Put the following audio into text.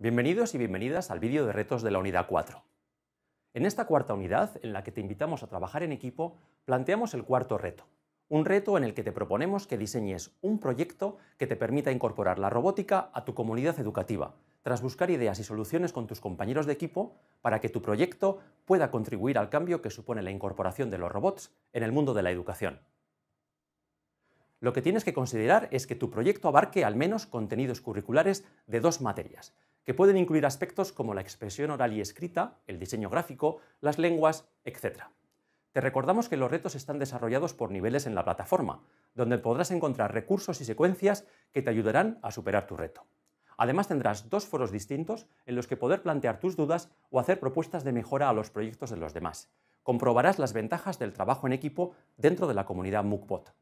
Bienvenidos y bienvenidas al vídeo de retos de la unidad 4. En esta cuarta unidad, en la que te invitamos a trabajar en equipo, planteamos el cuarto reto. Un reto en el que te proponemos que diseñes un proyecto que te permita incorporar la robótica a tu comunidad educativa, tras buscar ideas y soluciones con tus compañeros de equipo para que tu proyecto pueda contribuir al cambio que supone la incorporación de los robots en el mundo de la educación. Lo que tienes que considerar es que tu proyecto abarque al menos contenidos curriculares de dos materias, que pueden incluir aspectos como la expresión oral y escrita, el diseño gráfico, las lenguas, etc. Te recordamos que los retos están desarrollados por niveles en la plataforma, donde podrás encontrar recursos y secuencias que te ayudarán a superar tu reto. Además tendrás dos foros distintos en los que poder plantear tus dudas o hacer propuestas de mejora a los proyectos de los demás. Comprobarás las ventajas del trabajo en equipo dentro de la comunidad MOOCBOT.